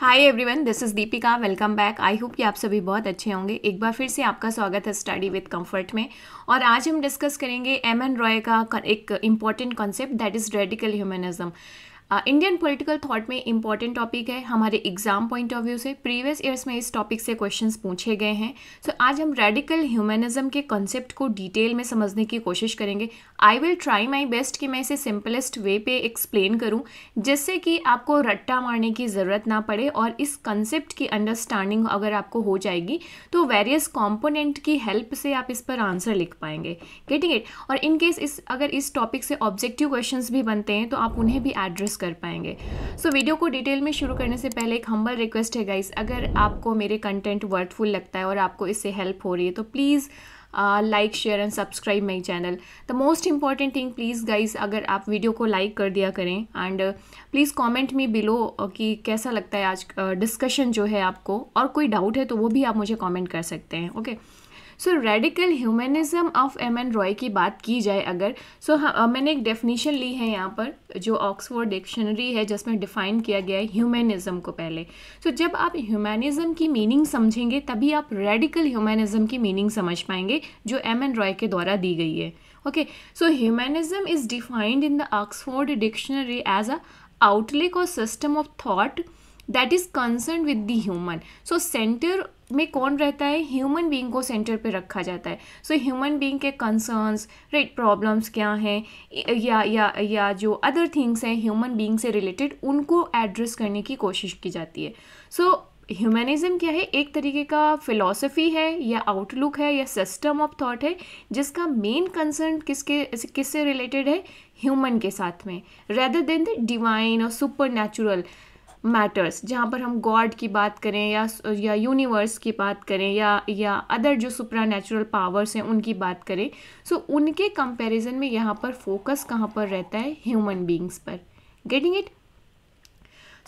Hi everyone this is Deepika welcome back I hope कि आप सभी बहुत अच्छे होंगे एक बार फिर से आपका स्वागत है स्टडी विद कंफर्ट में और आज हम डिस्कस करेंगे एम एन रॉय का एक important concept that is radical humanism Indian political thought में इंपॉर्टेंट टॉपिक है हमारे एग्जाम पॉइंट ऑफ व्यू से प्रीवियस ईयर्स में इस टॉपिक से क्वेश्चंस पूछे गए हैं सो so, आज हम रेडिकल ह्यूमनिज्म के कॉन्सेप्ट को डिटेल में समझने की कोशिश करेंगे I will try my best कि मैं इसे सिंपलेस्ट वे पे एक्सप्लेन करूँ जिससे कि आपको रट्टा मारने की ज़रूरत ना पड़े और इस कंसेप्ट की अंडरस्टैंडिंग अगर आपको हो जाएगी तो वेरियस कॉम्पोनेंट की हेल्प से आप इस पर आंसर लिख पाएंगे गेटिंग इट और इनकेस इस अगर इस टॉपिक से ऑब्जेक्टिव क्वेश्चन भी बनते हैं तो आप उन्हें भी एड्रेस यूज़ कर पाएंगे सो so, वीडियो को डिटेल में शुरू करने से पहले एक हम्बल रिक्वेस्ट है गाइस अगर आपको मेरे कंटेंट वर्थफुल लगता है और आपको इससे हेल्प हो रही है तो please like share and subscribe my channel the most important thing please guys अगर आप वीडियो को लाइक like कर दिया करें and uh, please comment me below कि कैसा लगता है आज डिस्कशन uh, जो है आपको और कोई डाउट है तो वो भी आप मुझे कमेंट कर सकते हैं okay so radical humanism of M N Roy की बात की जाए अगर सो so, हाँ, uh, मैंने एक डेफिनेशन ली है यहाँ पर जो ऑक्सफोर्ड डिक्शनरी है जिसमें डिफाइन किया गया है ह्यूमनिज्म को पहले सो so, जब आप ह्यूमनिज्म की मीनिंग समझेंगे तभी आप रेडिकल ह्यूमनिज्म की मीनिंग समझ पाएंगे जो एम एन रॉय के द्वारा दी गई है okay so humanism is defined in the Oxford dictionary as a outlook or system of thought that is concern with the human so centre में कौन रहता है ह्यूमन बीइंग को सेंटर पे रखा जाता है सो ह्यूमन बीइंग के कंसर्न्स राइट प्रॉब्लम्स क्या हैं या या या जो अदर थिंग्स हैं ह्यूमन बीइंग से रिलेटेड उनको एड्रेस करने की कोशिश की जाती है सो so, ह्यूमनिज़म क्या है एक तरीके का फिलॉसफी है या आउटलुक है या सिस्टम ऑफ थॉट है जिसका मेन कंसर्न किसके किससे रिलेटेड है ह्यूमन के साथ में rather than the divine or supernatural matters जहाँ पर हम गॉड की बात करें या या यूनिवर्स की बात करें या या अदर जो सुपरा नेचुरल पावर्स हैं उनकी बात करें सो so, उनके कंपैरिजन में यहाँ पर फोकस कहाँ पर रहता है ह्यूमन बींग्स पर getting it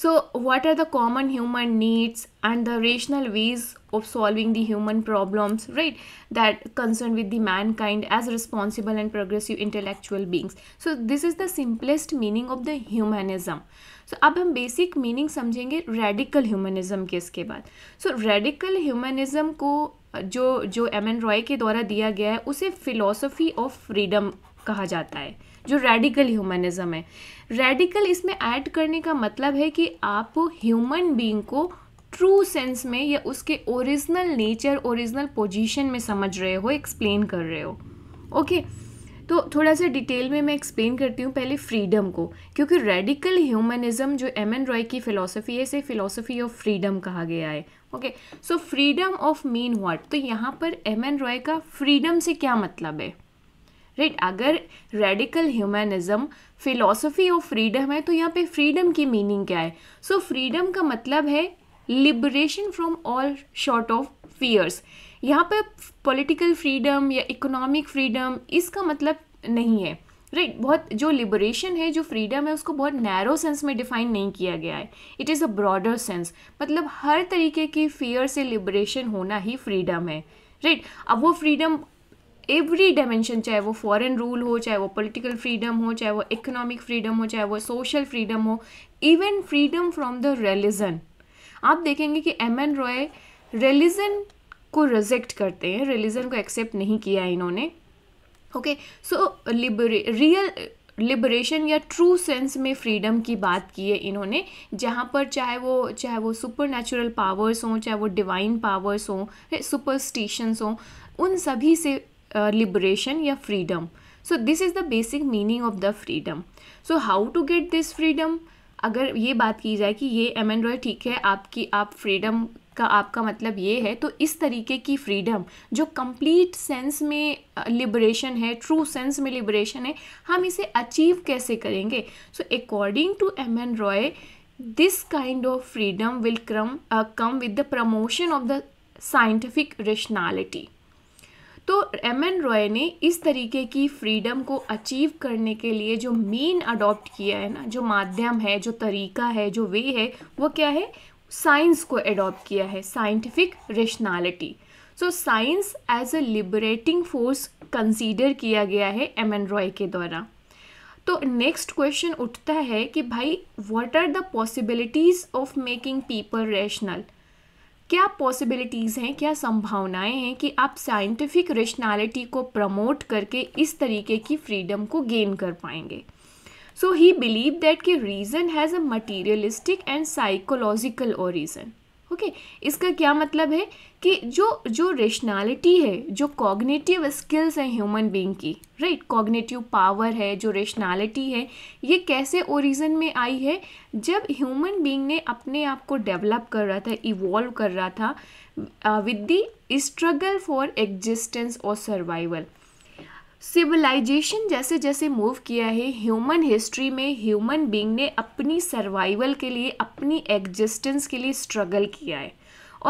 So, what are the common human needs and the rational ways of solving the human problems, right? That concern with the mankind as responsible and progressive intellectual beings. So, this is the simplest meaning of the humanism. so, अब हम basic meaning समझेंगे radical humanism के इसके बाद So, radical humanism को जो जो M N Roy के द्वारा दिया गया है उसे फिलोसफी ऑफ फ्रीडम कहा जाता है जो रेडिकल ह्यूमनिज़म है रेडिकल इसमें ऐड करने का मतलब है कि आप ह्यूमन बीइंग को ट्रू सेंस में या उसके ओरिजिनल नेचर ओरिजिनल पोजीशन में समझ रहे हो एक्सप्लेन कर रहे हो ओके okay, तो थोड़ा सा डिटेल में मैं एक्सप्लेन करती हूँ पहले फ्रीडम को क्योंकि रेडिकल ह्यूमनिज्म जो एम एन रॉय की फ़िलोसफी है इसे फ़िलोसफी ऑफ फ्रीडम कहा गया है okay so freedom of mean what तो यहाँ पर एम एन रॉय का फ्रीडम से क्या मतलब है राइट right, अगर radical humanism philosophy of freedom है तो यहाँ पे फ्रीडम की मीनिंग क्या है सो so, फ्रीडम का मतलब है liberation from all short of fears यहाँ पर पॉलिटिकल फ्रीडम या इकोनॉमिक फ्रीडम इसका मतलब नहीं है राइट right, बहुत जो लिबरेशन है जो फ्रीडम है उसको बहुत नैरो सेंस में डिफाइन नहीं किया गया है it is a broader sense मतलब हर तरीके की फियर से लिबरेशन होना ही फ्रीडम है राइट right? अब वो फ्रीडम एवरी डायमेंशन चाहे वो फॉरेन रूल हो चाहे वो पॉलिटिकल फ्रीडम हो चाहे वो इकोनॉमिक फ्रीडम हो चाहे वो सोशल फ्रीडम हो even freedom from the religion आप देखेंगे कि एम एन रॉय रिलीजन को रिजेक्ट करते हैं रिलीजन को एक्सेप्ट नहीं किया इन्होंने okay so liber real liberation या ट्रू सेंस में फ्रीडम की बात की है इन्होंने जहाँ पर चाहे वो चाहे वो सुपर नेचुरल पावर्स हों चाहे वो डिवाइन पावर्स हों सुपरस्टिशंस हों उन सभी से Uh, liberation या freedom so this is the basic meaning of the freedom so how to get this freedom अगर ये बात की जाए कि ये एम एन रॉय ठीक है आपकी आप फ्रीडम का आपका मतलब ये है तो इस तरीके की फ्रीडम जो कंप्लीट सेंस में लिबरेशन uh, है ट्रू सेंस में लिबरेशन है हम इसे अचीव कैसे करेंगे so according to M N Roy this kind of freedom will क्रम come with the promotion of the scientific rationality तो एम एन रॉय ने इस तरीके की फ्रीडम को अचीव करने के लिए जो मेन अडॉप्ट किया है ना जो माध्यम है जो तरीका है जो वे है वो क्या है साइंस को अडॉप्ट किया है scientific rationality so science as a liberating force consider किया गया है एम एन रॉय के द्वारा तो नेक्स्ट क्वेश्चन उठता है कि भाई what are the possibilities of making people rational क्या पॉसिबिलिटीज़ हैं क्या संभावनाएं हैं कि आप साइंटिफिक रेशनैलिटी को प्रमोट करके इस तरीके की फ्रीडम को गेन कर पाएंगे सो ही बिलीव दैट कि reason has a materialistic and psychological origin okay okay? इसका क्या मतलब है कि जो जो रेशनैलिटी है जो कॉग्नेटिव स्किल्स हैं ह्यूमन बीइंग की राइट कॉग्नेटिव पावर है जो रेशनैलिटी है ये कैसे ओरिजिन में आई है जब ह्यूमन बीइंग ने अपने आप को डेवलप कर रहा था इवॉल्व कर रहा था with the struggle for existence और सर्वाइवल सिविलाइजेशन जैसे जैसे मूव किया है ह्यूमन हिस्ट्री में ह्यूमन बीइंग ने अपनी सर्वाइवल के लिए अपनी एग्जिस्टेंस के लिए स्ट्रगल किया है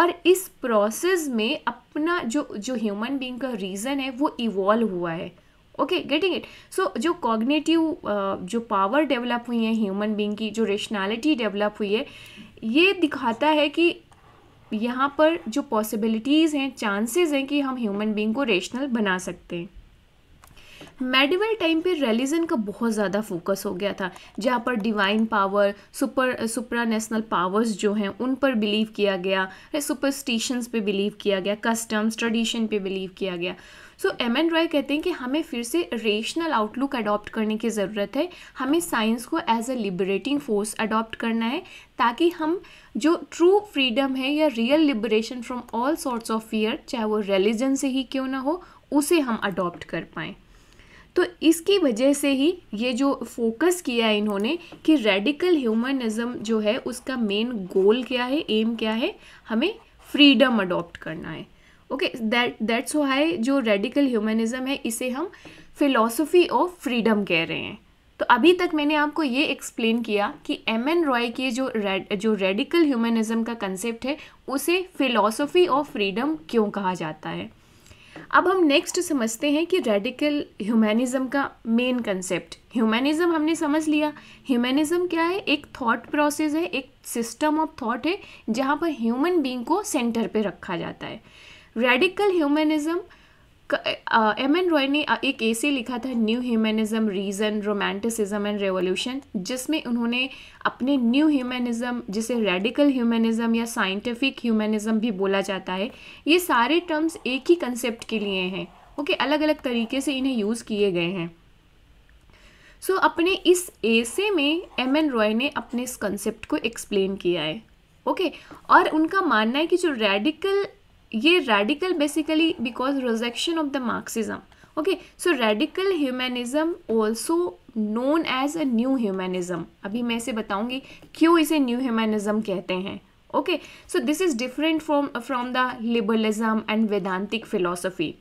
और इस प्रोसेस में अपना जो जो ह्यूमन बीइंग का रीज़न है वो इवॉल्व हुआ है ओके गेटिंग इट सो जो कॉग्नेटिव जो पावर डेवलप हुई है ह्यूमन बींग की जो रेशनैलिटी डेवलप हुई है ये दिखाता है कि यहाँ पर जो पॉसिबिलिटीज़ हैं चांसेस हैं कि हम ह्यूमन बींग को रेशनल बना सकते हैं मेडिवल टाइम पे रिलीजन का बहुत ज़्यादा फोकस हो गया था जहाँ पर divine power super supranational powers जो हैं उन पर बिलीव किया गया सुपरस्टिशंस पे बिलीव किया गया कस्टम्स ट्रेडिशन पे बिलीव किया गया सो एम एन रॉय कहते हैं कि हमें फिर से रेशनल आउटलुक अडॉप्ट करने की ज़रूरत है हमें साइंस को as a liberating force adopt करना है ताकि हम जो ट्रू फ्रीडम है या real liberation from all sorts of fear चाहे वो रिलीजन से ही क्यों ना हो उसे हम अडॉप्ट कर पाएँ तो इसकी वजह से ही ये जो फोकस किया है इन्होंने कि रेडिकल ह्यूमनिज़म जो है उसका मेन गोल क्या है एम क्या है हमें फ्रीडम अडॉप्ट करना है ओके दैट दैट्स हाई जो रेडिकल ह्यूमनिज़म है इसे हम फिलोसफी ऑफ फ्रीडम कह रहे हैं तो अभी तक मैंने आपको ये एक्सप्लेन किया कि एम एन रॉय के जो रेड जो रेडिकल ह्यूमनिज़म का कंसेप्ट है उसे फ़िलोसफी ऑफ फ्रीडम क्यों कहा जाता है अब हम नेक्स्ट समझते हैं कि रेडिकल ह्यूमैनिज़्म का मेन कंसेप्ट ह्यूमैनिज़्म हमने समझ लिया ह्यूमैनिज़्म क्या है एक थॉट प्रोसेस है एक सिस्टम ऑफ थॉट है जहाँ पर ह्यूमन बींग को सेंटर पे रखा जाता है radical humanism M N Roy ने एक ऐसे लिखा था new humanism reason romanticism and revolution जिसमें उन्होंने अपने न्यू ह्यूमनिज़म जिसे रेडिकल ह्यूमेनिज़्म या साइंटिफिक ह्यूमनिज़म भी बोला जाता है ये सारे टर्म्स एक ही कंसेप्ट के लिए हैं ओके okay, अलग अलग तरीके से इन्हें यूज़ किए गए हैं सो so, अपने इस ऐसे में एम एन रॉय ने अपने इस कंसेप्ट को एक्सप्लेन किया है ओके okay? और उनका मानना है कि जो रेडिकल ये radical basically because rejection of the Marxism okay so radical humanism also known as a new humanism अभी मैं इसे बताऊंगी क्यों इसे न्यू ह्यूमैनिज्म कहते हैं okay so this is different from from the liberalism and Vedantic philosophy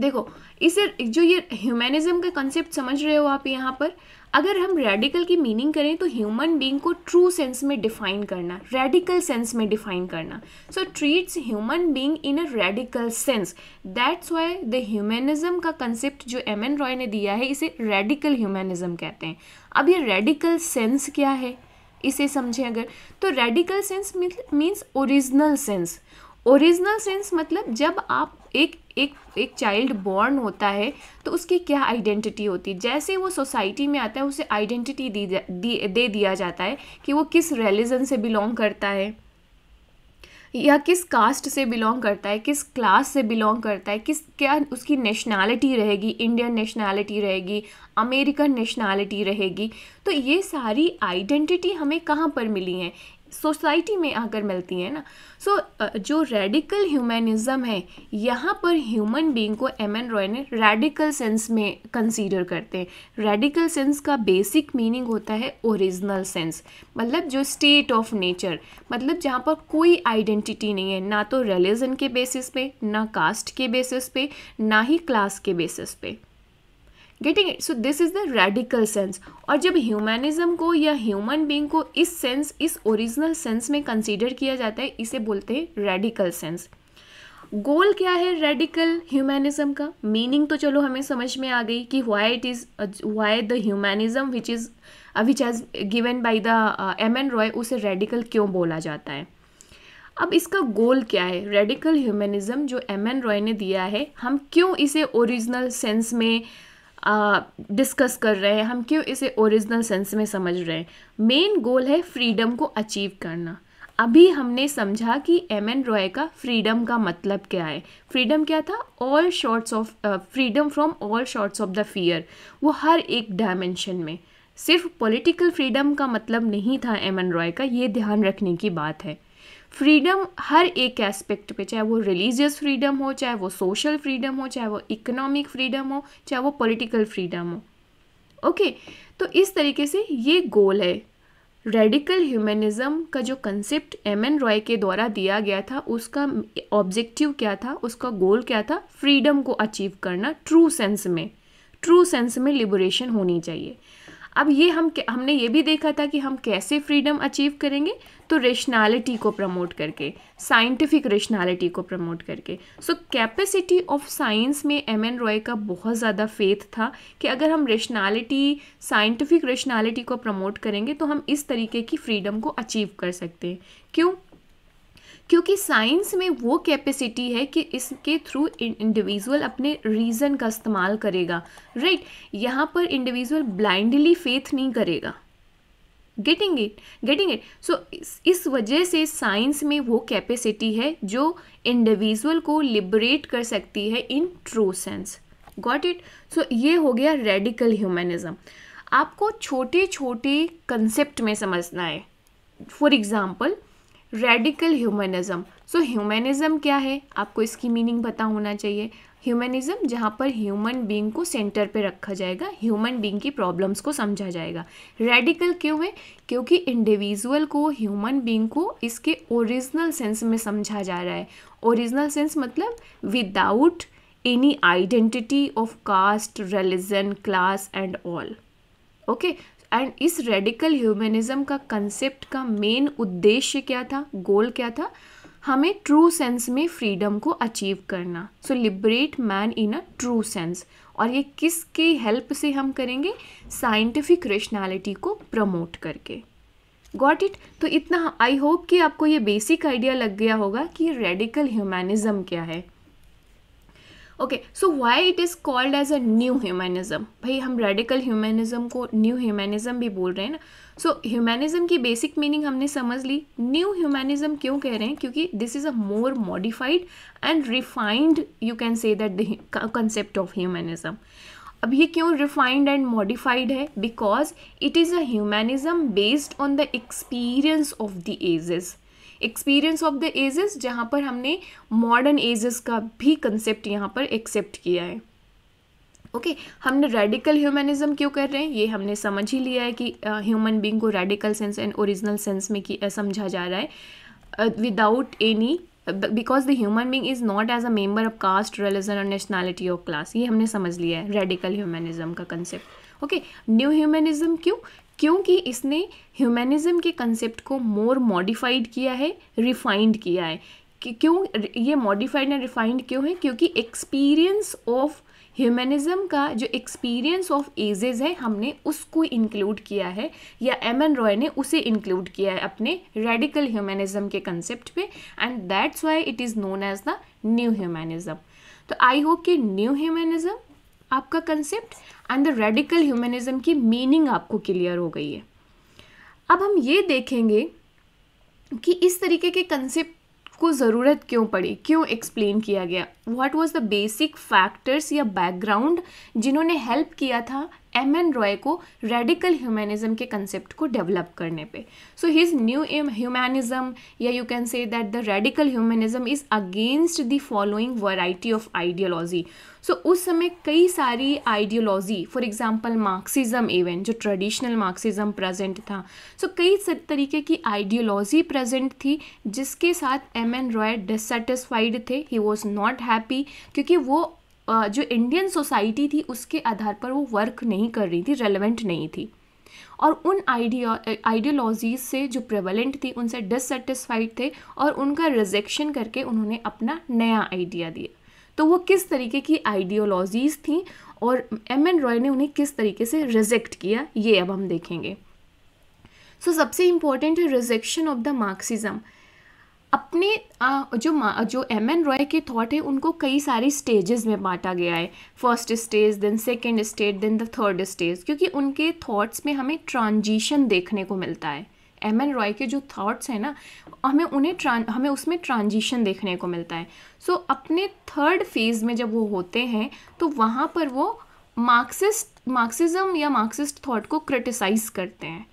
देखो इसे जो ये ह्यूमैनिज्म का कंसेप्ट समझ रहे हो आप यहाँ पर अगर हम रेडिकल की मीनिंग करें तो ह्यूमन बींग को ट्रू सेंस में डिफाइन करना रेडिकल सेंस में डिफाइन करना so treats human being in a radical sense that's why the humanism का कंसेप्ट जो एम एन रॉय ने दिया है इसे रेडिकल ह्यूमनिज्म कहते हैं अब ये रेडिकल सेंस क्या है इसे समझें अगर तो radical sense means original sense original sense मतलब जब आप एक एक एक चाइल्ड बॉर्न होता है तो उसकी क्या आइडेंटिटी होती है जैसे वो सोसाइटी में आता है उसे आइडेंटिटी दी, दे दिया जाता है कि वो किस रिलीजन से बिलोंग करता है या किस कास्ट से बिलोंग करता है किस क्लास से बिलोंग करता है किस क्या उसकी नेशनैलिटी रहेगी इंडियन नेशनैलिटी रहेगी अमेरिकन नेशनैलिटी रहेगी तो ये सारी आइडेंटिटी हमें कहाँ पर मिली है सोसाइटी में आकर मिलती हैं ना सो so, जो रेडिकल ह्यूमनिज़म है यहाँ पर ह्यूमन बीइंग को एम एन रॉय ने रेडिकल सेंस में कंसीडर करते हैं रेडिकल सेंस का बेसिक मीनिंग होता है ओरिजिनल सेंस मतलब जो स्टेट ऑफ नेचर मतलब जहाँ पर कोई आइडेंटिटी नहीं है ना तो रिलीजन के बेसिस पे ना कास्ट के बेसिस पे ना ही क्लास के बेसिस पे getting it so this is the radical sense और जब ह्यूमैनिज्म को या ह्यूमन बींग को इस सेंस इस ओरिजिनल सेंस में कंसिडर किया जाता है इसे बोलते हैं रेडिकल सेंस गोल क्या है रेडिकल ह्यूमैनिज्म का मीनिंग तो चलो हमें समझ में आ गई कि why it is why the humanism which is which has given by the M N Roy उसे रेडिकल क्यों बोला जाता है अब इसका गोल क्या है रेडिकल ह्यूमैनिज्म जो एम एन रॉय ने दिया है हम क्यों इसे ओरिजिनल सेंस में uh, डिस्कस कर रहे हैं हम क्यों इसे ओरिजिनल सेंस में समझ रहे हैं मेन गोल है फ्रीडम को अचीव करना अभी हमने समझा कि एम एन रॉय का फ्रीडम का मतलब क्या है फ्रीडम क्या था all sorts of freedom from all sorts of the fear वो हर एक डायमेंशन में सिर्फ पॉलिटिकल फ्रीडम का मतलब नहीं था एम एन रॉय का ये ध्यान रखने की बात है फ्रीडम हर एक एस्पेक्ट पे चाहे वो रिलीजियस फ्रीडम हो चाहे वो सोशल फ्रीडम हो चाहे वो इकोनॉमिक फ्रीडम हो चाहे वो पॉलिटिकल फ्रीडम हो ओके तो इस तरीके से ये गोल है रेडिकल ह्यूमनिज़म का जो कंसेप्ट एम एन रॉय के द्वारा दिया गया था उसका ऑब्जेक्टिव क्या था उसका गोल क्या था फ्रीडम को अचीव करना ट्रू सेंस में ट्रू सेंस में लिबरेशन होनी चाहिए अब ये हम हमने ये भी देखा था कि हम कैसे फ्रीडम अचीव करेंगे तो रेशनैलिटी को प्रमोट करके साइंटिफिक रेशनैलिटी को प्रमोट करके सो कैपेसिटी ऑफ साइंस में एम एन रॉय का बहुत ज़्यादा फेथ था कि अगर हम रेशनैलिटी साइंटिफिक रेशनैलिटी को प्रमोट करेंगे तो हम इस तरीके की फ्रीडम को अचीव कर सकते हैं क्यों क्योंकि साइंस में वो कैपेसिटी है कि इसके थ्रू इंडिविजुअल अपने रीज़न का इस्तेमाल करेगा राइट right? यहाँ पर इंडिविजुअल ब्लाइंडली फेथ नहीं करेगा getting it getting it so इस वजह से साइंस में वो कैपेसिटी है जो इंडिविजुअल को लिबरेट कर सकती है in true sense got it so ये हो गया रेडिकल ह्यूमनिज़म आपको छोटे छोटे कंसेप्ट में समझना है for example radical humanism so humanism क्या है आपको इसकी मीनिंग पता होना चाहिए ह्यूमनिज़म जहाँ पर ह्यूमन बींग को सेंटर पे रखा जाएगा ह्यूमन बींग की प्रॉब्लम्स को समझा जाएगा रेडिकल क्यों है क्योंकि इंडिविजुअल को ह्यूमन बींग को इसके ओरिजिनल सेंस में समझा जा रहा है ओरिजिनल सेंस मतलब without any identity of caste religion class and all okay and इस रेडिकल ह्यूमनिज़म का कंसेप्ट का मेन उद्देश्य क्या था गोल क्या था हमें ट्रू सेंस में फ्रीडम को अचीव करना so liberate man in a true sense और ये किसके हेल्प से हम करेंगे साइंटिफिक रेशनैलिटी को प्रमोट करके गॉट इट तो इतना आई होप कि आपको ये बेसिक आइडिया लग गया होगा कि रेडिकल ह्यूमैनिज्म क्या है okay so why it is called as a new humanism भाई हम रेडिकल ह्यूमैनिज्म को न्यू ह्यूमैनिज्म भी बोल रहे हैं ना सो so, की बेसिक मीनिंग हमने समझ ली न्यू ह्यूमैनिज्म क्यों कह रहे हैं क्योंकि this is a more modified and refined you can say that the concept of humanism अब ये क्यों रिफाइंड एंड मॉडिफाइड है because it is a humanism based on the experience of the ages experience of the ages जहाँ पर हमने modern edges का भी concept यहाँ पर एक्सेप्ट किया है ओके okay, हमने रेडिकल ह्यूमनिज्म क्यों कर रहे हैं ये हमने समझ ही लिया है कि ह्यूमन uh, बींग को radical sense and original sense में कि समझा जा रहा है without any because the human being is not as a member of caste religion और नेशनैलिटी ऑफ क्लास ये हमने समझ लिया है रेडिकल ह्यूमनिज्म का कंसेप्ट ओके न्यू ह्यूमनिज्म क्यों क्योंकि इसने ह्यूमैनिज्म के कंसेप्ट को मोर मॉडिफाइड किया है रिफाइंड किया है कि क्यों ये मॉडिफाइड एंड रिफाइंड क्यों है क्योंकि एक्सपीरियंस ऑफ ह्यूमनिज़म का जो एक्सपीरियंस ऑफ एजेस है हमने उसको इंक्लूड किया है या एम एन रॉय ने उसे इंक्लूड किया है अपने रेडिकल ह्यूमैनिज्म के कंसेप्ट पे and that's why it is known as the new humanism तो आई होप कि न्यू ह्यूमनिज़म आपका concept and the radical humanism की मीनिंग आपको क्लियर हो गई है अब हम ये देखेंगे कि इस तरीके के कंसेप्ट को ज़रूरत क्यों पड़ी क्यों एक्सप्लेन किया गया what was the basic factors या बैकग्राउंड जिन्होंने हेल्प किया था एम एन रॉय को रेडिकल ह्यूमैनिज्म के कंसेप्ट को डेवलप करने पे सो हिज न्यू ह्यूमैनिज्म या you can say that the radical humanism is against the following variety of ideology so उस समय कई सारी ideology for example Marxism even जो ट्रेडिशनल मार्क्सिज्म प्रेजेंट था सो so, कई तरीके की आइडियोलॉजी प्रेजेंट थी जिसके साथ एम एन रॉय डिससेटिस्फाइड थे ही वॉज नॉट हैप्पी क्योंकि वो जो इंडियन सोसाइटी थी उसके आधार पर वो वर्क नहीं कर रही थी रेलेवेंट नहीं थी और उन आइडिया आइडियोलॉजीज से जो प्रेवलेंट थी उनसे डिससेटिस्फाइड थे और उनका रिजेक्शन करके उन्होंने अपना नया आइडिया दिया तो वो किस तरीके की आइडियोलॉजीज़ थी और एम एन रॉय ने उन्हें किस तरीके से रिजेक्ट किया ये अब हम देखेंगे सो so, सबसे इम्पोर्टेंट है रिजेक्शन ऑफ द मार्क्सिज्म अपने जो जो एम एन रॉय के थॉट है उनको कई सारी स्टेजेस में बांटा गया है first stage then second stage then the third stage क्योंकि उनके थॉट्स में हमें ट्रांजिशन देखने को मिलता है एम एन रॉय के जो थॉट्स हैं ना हमें उन्हें ट्रां हमें उसमें ट्रांजिशन देखने को मिलता है सो so, अपने थर्ड फेज़ में जब वो होते हैं तो वहाँ पर वो मार्क्सिस्ट मार्क्सिज्म या मार्क्सिस्ट थॉट को क्रिटिसाइज़ करते हैं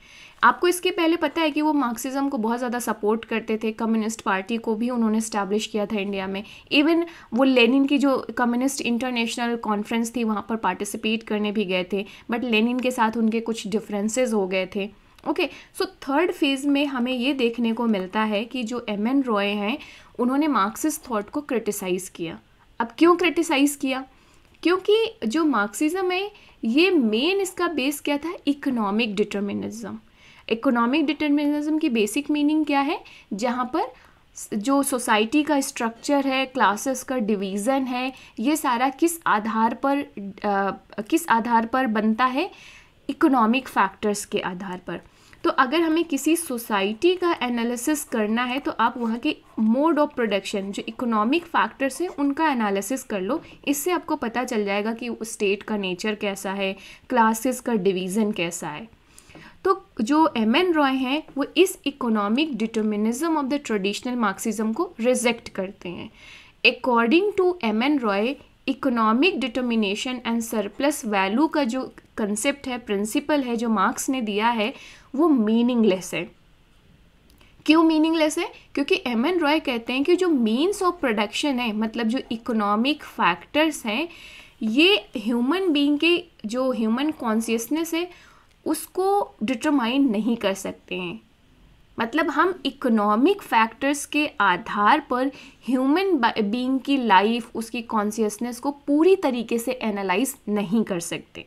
आपको इसके पहले पता है कि वो मार्क्सिज्म को बहुत ज़्यादा सपोर्ट करते थे कम्युनिस्ट पार्टी को भी उन्होंने इस्टेब्लिश किया था इंडिया में इवन वो लेनिन की जो कम्युनिस्ट इंटरनेशनल कॉन्फ्रेंस थी वहाँ पर पार्टिसिपेट करने भी गए थे बट लेनिन के साथ उनके कुछ डिफरेंसेस हो गए थे ओके सो थर्ड फेज़ में हमें ये देखने को मिलता है कि जो एम एन रॉय हैं उन्होंने मार्क्सिस्ट थाट को क्रिटिसाइज़ किया अब क्यों क्रिटिसाइज़ किया क्योंकि जो मार्क्सिज्म है ये मेन इसका बेस क्या था इकोनॉमिक डिटर्मिनिज्म इकोनॉमिक डिटर्मिनिज्म की बेसिक मीनिंग क्या है जहाँ पर जो सोसाइटी का स्ट्रक्चर है क्लासेस का डिवीज़न है ये सारा किस आधार पर आ, किस आधार पर बनता है इकोनॉमिक फैक्टर्स के आधार पर तो अगर हमें किसी सोसाइटी का एनालिसिस करना है तो आप वहाँ के मोड ऑफ प्रोडक्शन जो इकोनॉमिक फैक्टर्स हैं उनका एनालिसिस कर लो इससे आपको पता चल जाएगा कि स्टेट का नेचर कैसा है क्लासेस का डिवीज़न कैसा है तो जो एम एन रॉय हैं वो इस economic determinism of the traditional Marxism को रिजेक्ट करते हैं according to M N Roy economic determination and surplus value का जो कंसेप्ट है प्रिंसिपल है जो मार्क्स ने दिया है वो मीनिंगलेस है क्यों मीनिंगलेस है क्योंकि एम एन रॉय कहते हैं कि जो मीन्स ऑफ प्रोडक्शन है मतलब जो इकोनॉमिक फैक्टर्स हैं ये ह्यूमन बींग के जो ह्यूमन कॉन्सियसनेस है उसको डिटरमाइन नहीं कर सकते हैं मतलब हम इकोनॉमिक फैक्टर्स के आधार पर ह्यूमन बीइंग की लाइफ उसकी कॉन्सियसनेस को पूरी तरीके से एनालाइज नहीं कर सकते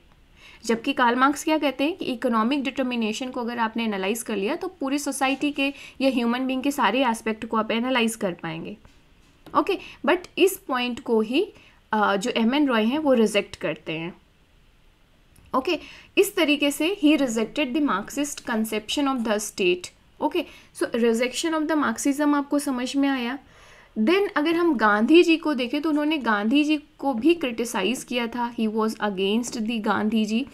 जबकि कार्ल मार्क्स क्या कहते हैं कि इकोनॉमिक डिटर्मिनेशन को अगर आपने एनालाइज कर लिया तो पूरी सोसाइटी के या ह्यूमन बीइंग के सारे एस्पेक्ट को आप एनालाइज कर पाएंगे ओके okay, बट इस पॉइंट को ही जो एम एन रॉय हैं वो रिजेक्ट करते हैं ओके okay, इस तरीके से ही rejected the Marxist conception of the state okay so rejection of the Marxism आपको समझ में आया देन अगर हम गांधी जी को देखें तो उन्होंने गांधी जी को भी क्रिटिसाइज़ किया था he was against the Gandhi ji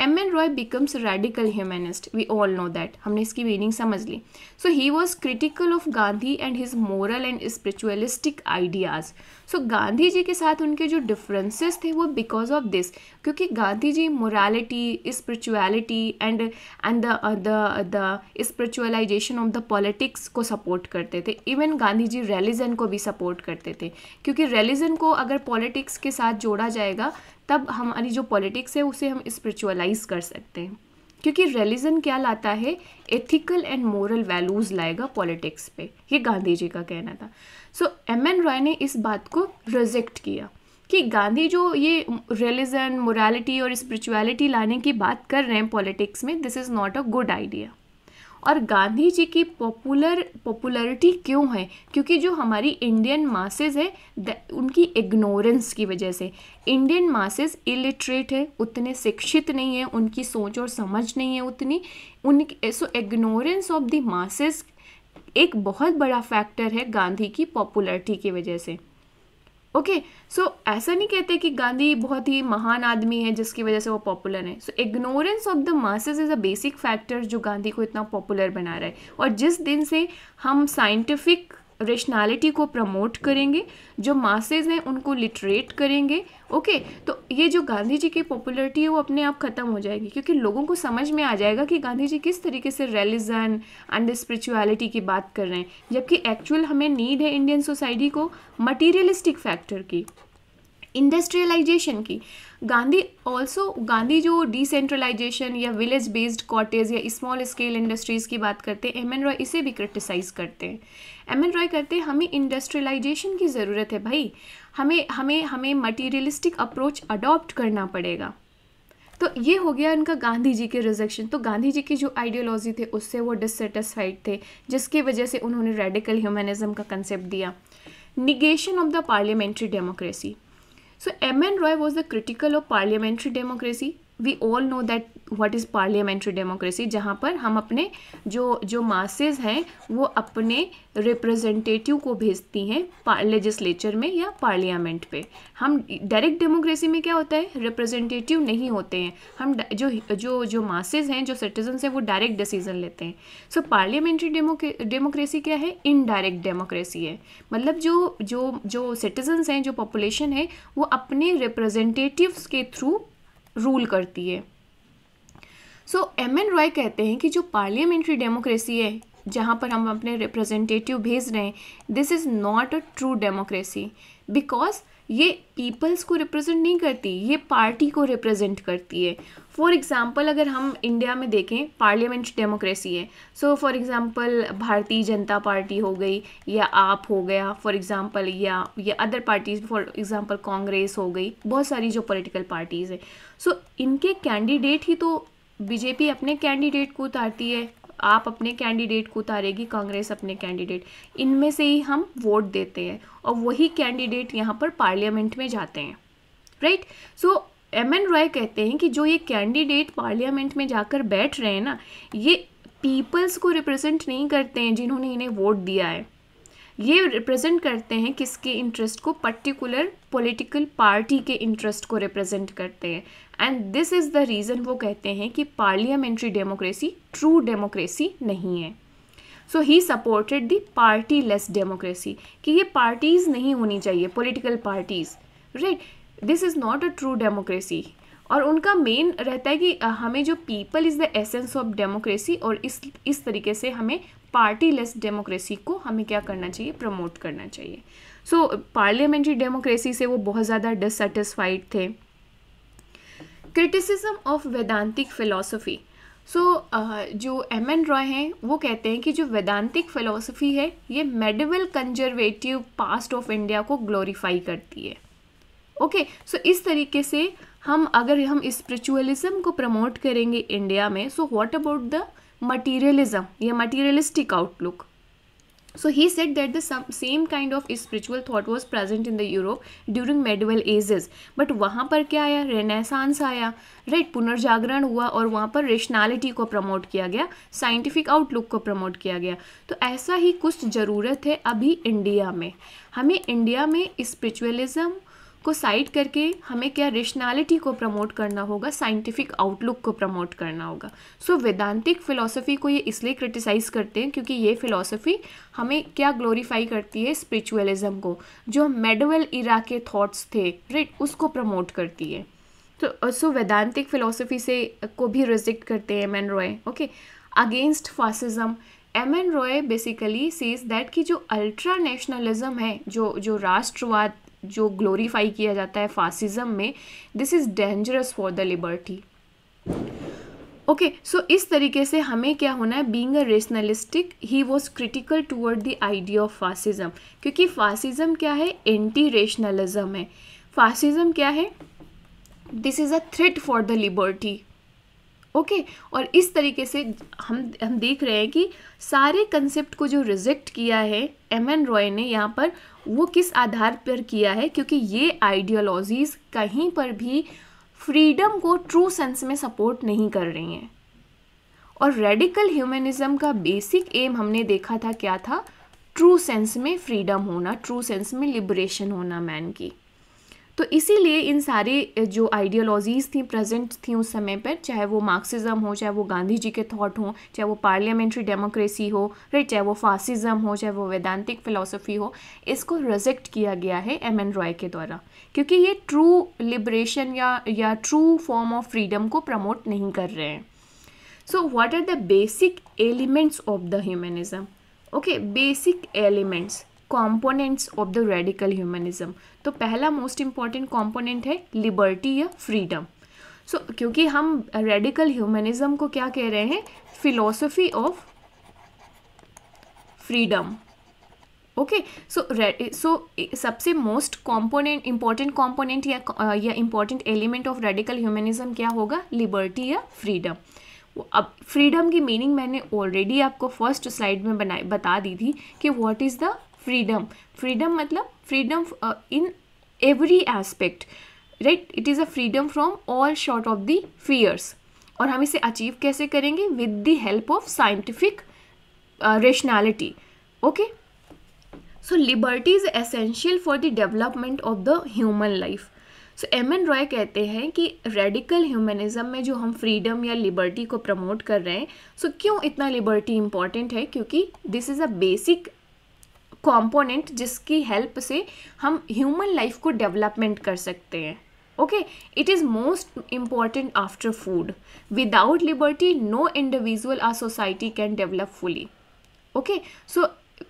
M N Roy becomes radical humanist we all know that हमने इसकी मीनिंग समझ ली so he was critical of Gandhi and his moral and spiritualistic ideas so Gandhi ji के साथ उनके जो डिफरेंसेस थे वो बिकॉज ऑफ दिस क्योंकि Gandhi ji morality spirituality and and the the spiritualisation of the politics को सपोर्ट करते थे इवन गांधी जी रेलिजन को भी सपोर्ट करते थे क्योंकि रेलिजन को अगर पॉलिटिक्स के साथ जोड़ा जाएगा तब हमारी जो पॉलिटिक्स है उसे हम स्पिरिचुअलाइज कर सकते हैं क्योंकि रिलीजन क्या लाता है एथिकल एंड मोरल वैल्यूज़ लाएगा पॉलिटिक्स पे ये गांधी जी का कहना था सो एम एन रॉय ने इस बात को रिजेक्ट किया कि गांधी जो ये रिलीजन मोरालिटी और स्पिरिचुअलिटी लाने की बात कर रहे हैं पॉलिटिक्स में this is not a good idea और गांधी जी की पॉपुलर पॉपुलरिटी क्यों है क्योंकि जो हमारी इंडियन मासेज है उनकी इग्नोरेंस की वजह से इंडियन मासेज इलिटरेट है उतने शिक्षित नहीं है उनकी सोच और समझ नहीं है उतनी उन so ignorance of the masses एक बहुत बड़ा फैक्टर है गांधी की पॉपुलरिटी की वजह से ओके okay, सो so, ऐसा नहीं कहते कि गांधी बहुत ही महान आदमी है जिसकी वजह से वो पॉपुलर है so ignorance of the masses is a basic factor जो गांधी को इतना पॉपुलर बना रहा है और जिस दिन से हम साइंटिफिक रेशनैलिटी को प्रमोट करेंगे जो मासेज हैं उनको लिटरेट करेंगे ओके तो ये जो गांधी जी की पॉपुलरिटी है वो अपने आप ख़त्म हो जाएगी क्योंकि लोगों को समझ में आ जाएगा कि गांधी जी किस तरीके से रिलीजन एंड स्पिरिचुअलिटी की बात कर रहे हैं जबकि एक्चुअल हमें नीड है इंडियन सोसाइटी को मटीरियलिस्टिक फैक्टर की इंडस्ट्रियलाइजेशन की गांधी ऑल्सो गांधी जो डिसेंट्रलाइजेशन या विलेज बेस्ड कॉटेज या स्मॉल स्केल इंडस्ट्रीज़ की बात करते हैं एम एन रॉय इसे भी क्रिटिसाइज़ करते हैं एम एन रॉय करते हमें इंडस्ट्रियलाइजेशन की ज़रूरत है भाई हमें हमें हमें मटीरियलिस्टिक अप्रोच अडॉप्ट करना पड़ेगा तो ये हो गया इनका गांधी जी के रिजेक्शन तो गांधी जी की जो आइडियोलॉजी थे उससे वो डिससेटिस्फाइड थे जिसकी वजह से उन्होंने रेडिकल ह्यूमनिज़म का कंसेप्ट दिया negation of the parliamentary democracy so M N Roy was the critical of parliamentary democracy we all know that what is parliamentary democracy जहाँ पर हम अपने जो जो मासेज हैं वो अपने रिप्रेजेंटेटिव को भेजती हैं लेजिस्लेचर में या पार्लियामेंट पे हम डायरेक्ट डेमोक्रेसी में क्या होता है रिप्रेजेंटेटिव नहीं होते हैं हम जो जो जो मासेज हैं जो सिटीजन हैं वो डायरेक्ट डिसीजन लेते हैं सो पार्लियामेंट्री डेमोक्रेसी क्या है इनडायरेक्ट डेमोक्रेसी है मतलब जो जो जो सिटीजन्स हैं जो पॉपुलेशन है वो अपने रिप्रजेंटेटिवस के थ्रू रूल करती है सो एम एन रॉय कहते हैं कि जो पार्लियामेंट्री डेमोक्रेसी है जहाँ पर हम अपने रिप्रेजेंटेटिव भेज रहे हैं this is not a true democracy because ये पीपल्स को रिप्रेजेंट नहीं करती ये पार्टी को रिप्रेजेंट करती है फॉर एग्ज़ाम्पल अगर हम इंडिया में देखें पार्लियामेंट डेमोक्रेसी है सो फॉर एग्ज़ाम्पल भारतीय जनता पार्टी हो गई या आप हो गया फॉर एग्ज़ाम्पल या या other parties for example Congress हो गई बहुत सारी जो पॉलिटिकल पार्टीज़ हैं सो so, इनके कैंडिडेट ही तो बीजेपी अपने कैंडिडेट को उतारती है आप अपने कैंडिडेट को उतारेगी कांग्रेस अपने कैंडिडेट इनमें से ही हम वोट देते हैं और वही कैंडिडेट यहाँ पर पार्लियामेंट में जाते हैं right so M N Roy कहते हैं कि जो ये कैंडिडेट पार्लियामेंट में जाकर बैठ रहे हैं ना ये पीपल्स को रिप्रेजेंट नहीं करते हैं जिन्होंने इन्हें वोट दिया है ये रिप्रेजेंट करते हैं किसके इंटरेस्ट को पर्टिकुलर पॉलिटिकल पार्टी के इंटरेस्ट को रिप्रेजेंट करते हैं and this is the reason वो कहते हैं कि पार्लियामेंट्री डेमोक्रेसी ट्रू डेमोक्रेसी नहीं है so he supported the party less democracy कि ये पार्टीज़ नहीं होनी चाहिए political parties right this is not a true democracy और उनका मेन रहता है कि हमें जो people is the essence of democracy और इस इस तरीके से हमें पार्टी लेस डेमोक्रेसी को हमें क्या करना चाहिए प्रमोट करना चाहिए सो पार्लियामेंट्री डेमोक्रेसी से वो बहुत ज़्यादा डिससेटिस्फाइड थे criticism of Vedantic philosophy so जो एम एन रॉय हैं वो कहते हैं कि जो वेदांतिक फ़िलासफ़ी है ये medieval conservative past of India को ग्लोरीफाई करती है ओके okay, सो so इस तरीके से हम अगर हम स्परिचुअलिज्म को प्रमोट करेंगे इंडिया में so what about the materialism या materialistic outlook So he said that the same kind of spiritual thought was present in the Europe during medieval ages. But वहाँ पर क्या आया रेनेसांस आया राइट पुनर्जागरण हुआ और वहाँ पर रेशनैलिटी को प्रमोट किया गया साइंटिफिक आउटलुक को प्रमोट किया गया तो ऐसा ही कुछ ज़रूरत है अभी इंडिया में हमें इंडिया में स्परिचुअलिज़म को साइड करके हमें क्या रेशनैलिटी को प्रमोट करना होगा साइंटिफिक आउटलुक को प्रमोट करना होगा सो so, वेदांतिक फ़िलासफ़ी को ये इसलिए क्रिटिसाइज़ करते हैं क्योंकि ये फ़िलोसफी हमें क्या ग्लोरीफाई करती है स्पिरिचुअलिज्म को जो मेडोवल इरा के थाट्स थे राइट उसको प्रमोट करती है तो सो वेदांतिक फ़िलासफ़ी से को भी रिजेक्ट करते हैं M N Roy okay against fascism M N Roy basically says that कि जो अल्ट्रा नेशनलिज्म है जो जो राष्ट्रवाद जो ग्लोरीफाई किया जाता है फासिज्म में this is dangerous for the liberty okay so इस तरीके से हमें क्या होना है being a rationalistic he was critical toward the idea of fascism क्योंकि फासिज्म क्या है एंटी रेशनलिज्म है फासिज्म क्या है this is a threat for the liberty okay और इस तरीके से हम हम देख रहे हैं कि सारे कंसेप्ट को जो रिजेक्ट किया है एम एन रॉय ने यहाँ पर वो किस आधार पर किया है क्योंकि ये आइडियोलॉजीज़ कहीं पर भी फ्रीडम को ट्रू सेंस में सपोर्ट नहीं कर रही हैं और रेडिकल ह्यूमनिज्म का बेसिक एम हमने देखा था क्या था ट्रू सेंस में फ्रीडम होना ट्रू सेंस में लिबरेशन होना मैन की तो इसीलिए इन सारी जो आइडियोलॉजीज़ थी प्रेजेंट थी उस समय पर चाहे वो मार्क्सिज्म हो चाहे वो गांधी जी के थॉट हो चाहे वो पार्लियामेंट्री डेमोक्रेसी हो राइट चाहे वो फासिज्म हो चाहे वो वैदांतिक फिलोसफी हो इसको रिजेक्ट किया गया है एम एन रॉय के द्वारा क्योंकि ये ट्रू लिबरेशन या या ट्रू फॉर्म ऑफ फ्रीडम को प्रमोट नहीं कर रहे हैं so what are the basic elements of the humanism okay basic elements components of the radical humanism तो पहला मोस्ट इम्पॉर्टेंट कॉम्पोनेंट है लिबर्टी या फ्रीडम सो so, क्योंकि हम रेडिकल ह्यूमनिज्म को क्या कह रहे हैं philosophy of freedom okay so so सबसे मोस्ट कॉम्पोनेंट इम्पॉर्टेंट कॉम्पोनेंट या important element of radical humanism क्या होगा लिबर्टी या फ्रीडम अब फ्रीडम की मीनिंग मैंने ऑलरेडी आपको फर्स्ट स्लाइड में बनाई बता दी थी कि what is the freedom freedom मतलब freedom in every aspect right it is a freedom from all short of the fears और हम इसे अचीव कैसे करेंगे with the help of scientific rationality okay so liberty is essential for the development of the human life so M N Roy कहते हैं कि radical humanism में जो हम फ्रीडम या लिबर्टी को प्रमोट कर रहे हैं सो so क्यों इतना लिबर्टी इंपॉर्टेंट है क्योंकि this is a basic component जिसकी हेल्प से हम ह्यूमन लाइफ को डेवलपमेंट कर सकते हैं okay it is most important after food without liberty no individual or society can develop fully okay so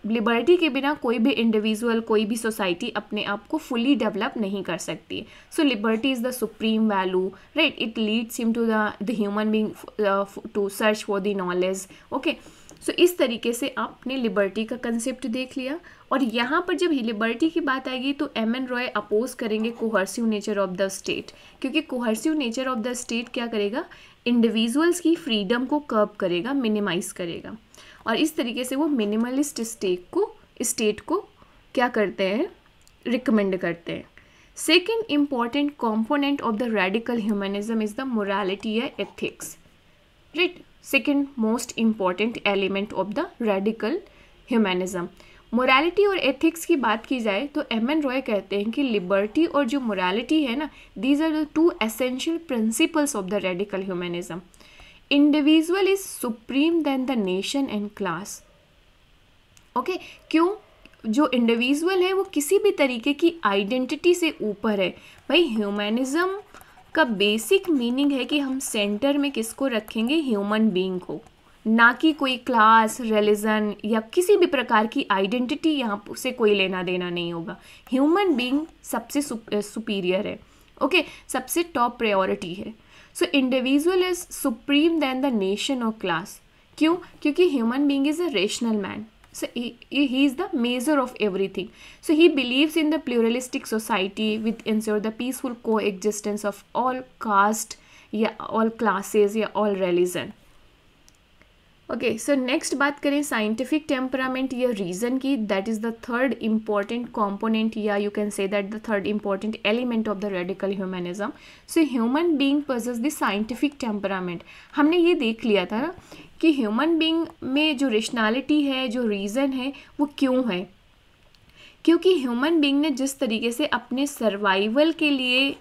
liberty के बिना कोई भी इंडिविजुअल कोई भी सोसाइटी अपने आप को फुली डेवलप नहीं कर सकती so liberty is the supreme value right it leads him to the human being to search for the knowledge okay so so, इस तरीके से आपने लिबर्टी का कंसेप्ट देख लिया और यहाँ पर जब लिबर्टी की बात आएगी तो एम एन रॉय अपोज करेंगे coercive nature of the state क्योंकि coercive nature of the state क्या करेगा इंडिविजुअल्स की फ्रीडम को कर्ब करेगा मिनिमाइज करेगा और इस तरीके से वो मिनिमलिस्ट स्टेट को स्टेट को क्या करते हैं रिकमेंड करते हैं second important component of the radical humanism is the morality या ethics right second most important element of the radical humanism morality और एथिक्स की बात की जाए तो एम एन रॉय कहते हैं कि लिबर्टी और जो मोरालिटी है ना these are the two essential principles of the radical humanism individual is supreme then the nation and class okay क्यों जो इंडिविजुअल है वो किसी भी तरीके की आइडेंटिटी से ऊपर है भाई ह्यूमनिज्म का बेसिक मीनिंग है कि हम सेंटर में किसको रखेंगे ह्यूमन बीइंग को ना कि कोई क्लास रिलीजन या किसी भी प्रकार की आइडेंटिटी यहाँ से कोई लेना देना नहीं होगा ह्यूमन बीइंग सबसे सुपीरियर है ओके okay, सबसे टॉप प्रायोरिटी है so individual is supreme then the nation और क्लास क्यों क्योंकि human being is a rational man So he, he is the measure of everything. So he believes in the pluralistic society with ensure the peaceful coexistence of all caste, yeah, all classes, yeah, all religion. Okay so next बात करें scientific temperament या reason की that is the third important component या you can say that the third important element of the radical humanism so human being possess the scientific temperament हमने ये देख लिया था ना कि ह्यूमन बींग में जो रेशनैलिटी है जो रीज़न है वो क्यों है क्योंकि ह्यूमन बींग ने जिस तरीके से अपने सर्वाइवल के लिए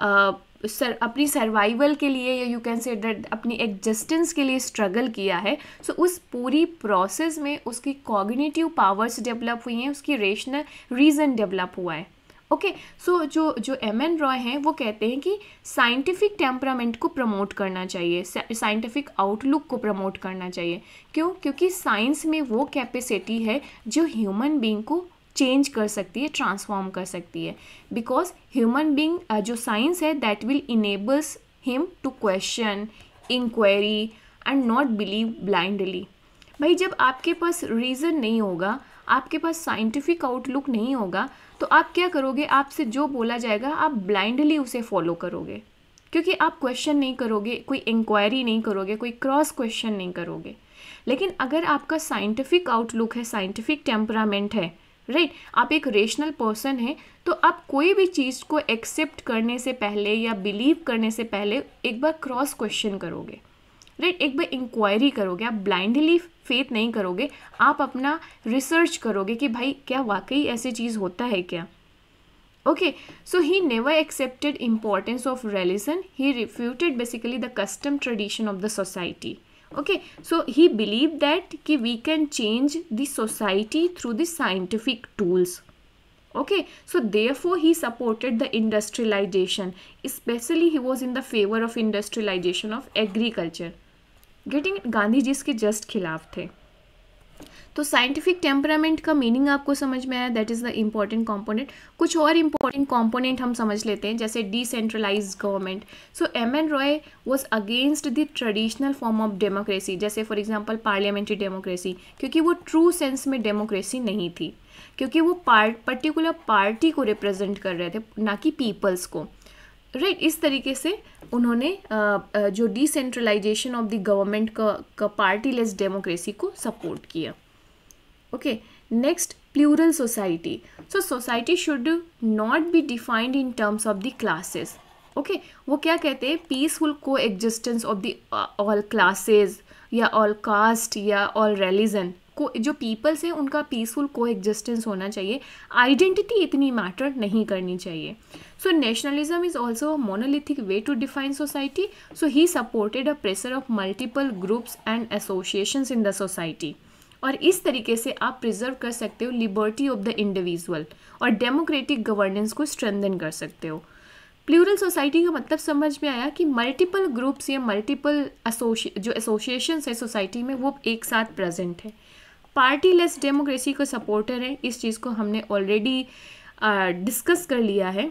आ, सर अपनी सर्वाइवल के लिए या यू कैन से डेट अपनी एग्जिस्टेंस के लिए स्ट्रगल किया है सो so, उस पूरी प्रोसेस में उसकी कॉग्निटिव पावर्स डेवलप हुई हैं उसकी रेशनल रीज़न डेवलप हुआ है ओके okay, सो so, जो जो एम एन रॉय हैं वो कहते हैं कि साइंटिफिक टेम्परामेंट को प्रमोट करना चाहिए साइंटिफिक आउटलुक को प्रमोट करना चाहिए क्यों क्योंकि साइंस में वो कैपेसिटी है जो ह्यूमन बींग को चेंज कर सकती है ट्रांसफॉर्म कर सकती है बिकॉज ह्यूमन बींग जो साइंस है that will enables him to question inquiry and not believe blindly भाई जब आपके पास रीज़न नहीं होगा आपके पास साइंटिफिक आउटलुक नहीं होगा तो आप क्या करोगे आपसे जो बोला जाएगा आप ब्लाइंडली उसे फॉलो करोगे क्योंकि आप क्वेश्चन नहीं करोगे कोई इंक्वायरी नहीं करोगे कोई क्रॉस क्वेश्चन नहीं करोगे लेकिन अगर आपका साइंटिफिक आउटलुक है साइंटिफिक टेम्परामेंट है राइट right? आप एक रेशनल पर्सन हैं तो आप कोई भी चीज़ को एक्सेप्ट करने से पहले या बिलीव करने से पहले एक बार क्रॉस क्वेश्चन करोगे राइट एक बार इंक्वायरी करोगे आप ब्लाइंडली फेथ नहीं करोगे आप अपना रिसर्च करोगे कि भाई क्या वाकई ऐसे चीज़ होता है क्या okay so he never accepted importance of religion he refuted basically the custom tradition of the society okay so he believe that कि we can change the society through the scientific tools okay so therefore he supported the industrialization especially he was in the favour of industrialization of agriculture getting Gandhi ji इसके just खिलाफ थे तो scientific temperament का meaning आपको समझ में आया that is the important component कुछ और इम्पॉर्टेंट कॉम्पोनेंट हम समझ लेते हैं जैसे decentralize government so M N Roy was against the traditional form of democracy जैसे फॉर एग्जाम्पल पार्लियामेंट्री डेमोक्रेसी क्योंकि वो ट्रू सेंस में डेमोक्रेसी नहीं थी क्योंकि वो पार्ट पर्टिकुलर पार्टी को रिप्रेजेंट कर रहे थे ना कि पीपल्स को राइट right, इस तरीके से उन्होंने जो डिसेंट्रलाइजेशन ऑफ द गवर्नमेंट का, का पार्टी लेस डेमोक्रेसी को सपोर्ट किया okay next plural society so society should not be defined in terms of the classes okay वो क्या कहते हैं peaceful coexistence of the all classes या all caste या ऑल रिलीजन को जो पीपल्स हैं उनका पीसफुल को एग्जिस्टेंस होना चाहिए आइडेंटिटी इतनी मैटर नहीं करनी चाहिए so nationalism is also a monolithic way to define society so he supported a pressure of multiple groups and associations in the society और इस तरीके से आप प्रिजर्व कर सकते हो लिबर्टी ऑफ द इंडिविजुअल और डेमोक्रेटिक गवर्नेंस को स्ट्रेंथन कर सकते हो प्लूरल सोसाइटी का मतलब समझ में आया कि मल्टीपल ग्रुप्स या मल्टीपल जो एसोसिएशंस है सोसाइटी में वो एक साथ प्रेजेंट है पार्टी लेस डेमोक्रेसी को सपोर्टर है इस चीज़ को हमने ऑलरेडी डिस्कस कर लिया है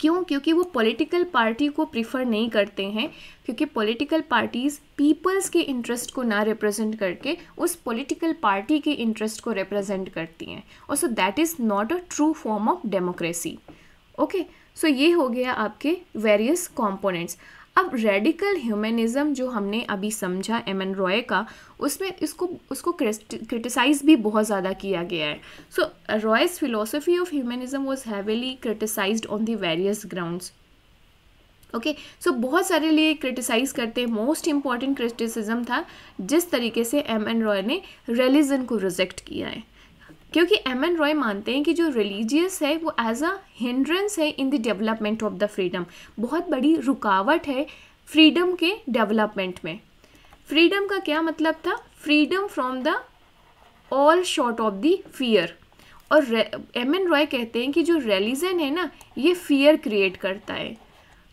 क्यों क्योंकि वो पॉलिटिकल पार्टी को प्रीफर नहीं करते हैं क्योंकि पॉलिटिकल पार्टीज़ पीपल्स के इंटरेस्ट को ना रिप्रेजेंट करके उस पॉलिटिकल पार्टी के इंटरेस्ट को रिप्रेजेंट करती हैं और so that is not a true form of democracy okay so ये हो गया आपके वेरियस कॉम्पोनेंट्स अब रेडिकल ह्यूमनिज़म जो हमने अभी समझा एम एन रॉय का उसमें इसको उसको क्रिटिसाइज भी बहुत ज़्यादा किया गया है so Roy's philosophy of humanism was heavily criticize on the various grounds okay so बहुत सारे लिए क्रिटिसाइज करते हैं मोस्ट इम्पॉर्टेंट क्रिटिसिज्म था जिस तरीके से एम एन रॉय ने रिलीजन को रिजेक्ट किया है क्योंकि एम एन रॉय मानते हैं कि जो रिलीजियस है वो एज अ हिंड्रेंस है in the development of the freedom बहुत बड़ी रुकावट है फ्रीडम के डेवलपमेंट में फ्रीडम का क्या मतलब था freedom from the all short of the fear और एम एन रॉय कहते हैं कि जो रिलीजन है ना ये फियर क्रिएट करता है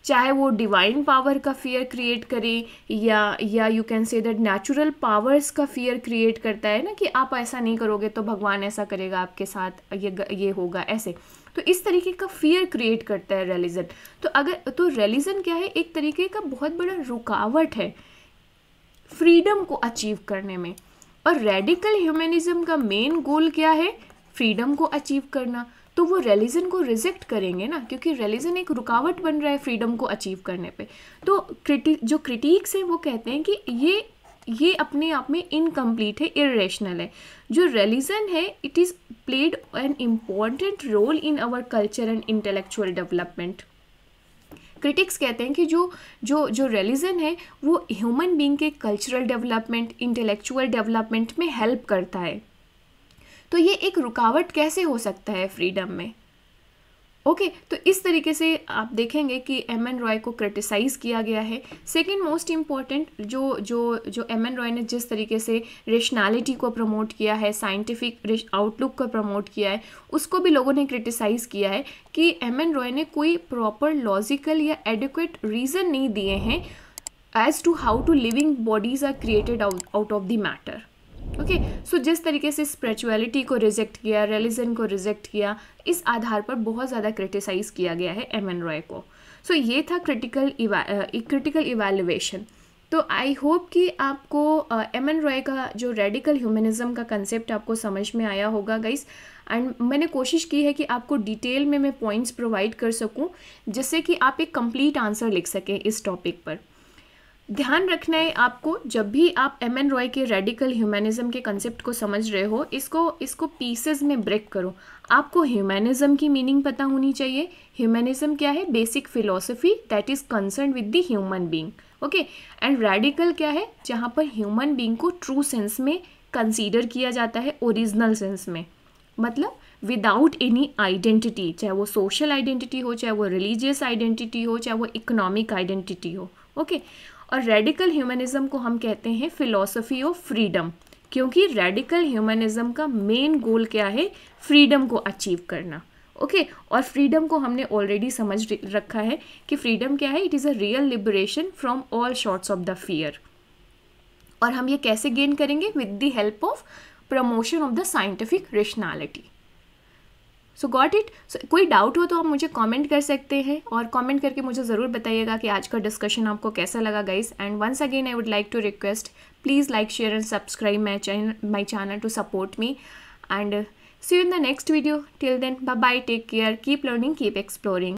चाहे वो डिवाइन पावर का फियर क्रिएट करे या या you can say that natural powers का फियर क्रिएट करता है ना कि आप ऐसा नहीं करोगे तो भगवान ऐसा करेगा आपके साथ ये ये होगा ऐसे तो इस तरीके का फियर क्रिएट करता है रिलीजन तो अगर तो रिलीजन क्या है एक तरीके का बहुत बड़ा रुकावट है फ्रीडम को अचीव करने में और रेडिकल ह्यूमनिज्म का मेन गोल क्या है फ्रीडम को अचीव करना तो वो रिलीजन को रिजेक्ट करेंगे ना क्योंकि रिलीजन एक रुकावट बन रहा है फ्रीडम को अचीव करने पे तो क्रिटिक जो क्रिटिक्स हैं वो कहते हैं कि ये ये अपने आप में इनकम्प्लीट है इरेशनल है जो रिलीजन है it is played an important role in our culture and intellectual development critics कहते हैं कि जो जो जो रिलीजन है वो ह्यूमन बींग के कल्चरल डेवलपमेंट इंटेलेक्चुअल डेवलपमेंट में हेल्प करता है तो ये एक रुकावट कैसे हो सकता है फ्रीडम में ओके okay, तो इस तरीके से आप देखेंगे कि एम एन रॉय को क्रिटिसाइज़ किया गया है सेकंड मोस्ट इम्पॉर्टेंट जो जो जो एम एन रॉय ने जिस तरीके से रेशनैलिटी को प्रमोट किया है साइंटिफिक आउटलुक को प्रमोट किया है उसको भी लोगों ने क्रिटिसाइज़ किया है कि एम एन रॉय ने कोई प्रॉपर लॉजिकल या एडिक्वेट रीज़न नहीं दिए हैं as to how to living bodies are created out of the matter okay okay, so so जिस तरीके से स्पिरिचुअलिटी को रिजेक्ट किया रिलीजन को रिजेक्ट किया इस आधार पर बहुत ज़्यादा क्रिटिसाइज़ किया गया है एम एन रॉय को सो so, ये था क्रिटिकल क्रिटिकल इवेल्युएशन तो आई होप कि आपको एम एन रॉय का जो रेडिकल ह्यूमनिज़म का कंसेप्ट आपको समझ में आया होगा गाइस एंड मैंने कोशिश की है कि आपको डिटेल में मैं पॉइंट्स प्रोवाइड कर सकूं जिससे कि आप एक कंप्लीट आंसर लिख सकें इस टॉपिक पर ध्यान रखना है आपको जब भी आप एम एन रॉय के रेडिकल ह्यूमैनिज्म के कंसेप्ट को समझ रहे हो इसको इसको पीसेज में ब्रेक करो आपको ह्यूमैनिज्म की मीनिंग पता होनी चाहिए ह्यूमैनिज्म क्या है basic philosophy that is concern with the human being okay and radical क्या है जहाँ पर ह्यूमन बींग को ट्रू सेंस में कंसिडर किया जाता है ओरिजिनल सेंस में मतलब विदाउट एनी आइडेंटिटी चाहे वो सोशल आइडेंटिटी हो चाहे वो रिलीजियस आइडेंटिटी हो चाहे वो इकोनॉमिक आइडेंटिटी हो ओके okay? और रेडिकल ह्यूमनिज़म को हम कहते हैं फिलॉसफी ऑफ फ्रीडम क्योंकि रेडिकल ह्यूमनिज़म का मेन गोल क्या है फ्रीडम को अचीव करना ओके okay? और फ्रीडम को हमने ऑलरेडी समझ रखा है कि फ्रीडम क्या है it is a real liberation from all sorts of the fear और हम ये कैसे गेन करेंगे with the help of promotion of the scientific rationality so got it so कोई डाउट हो तो आप मुझे कमेंट कर सकते हैं और कमेंट करके मुझे ज़रूर बताइएगा कि आज का डिस्कशन आपको कैसा लगा guys and once again I would like to request please like share and subscribe my channel my channel to support me and see you in the next video till then bye bye take care keep learning keep exploring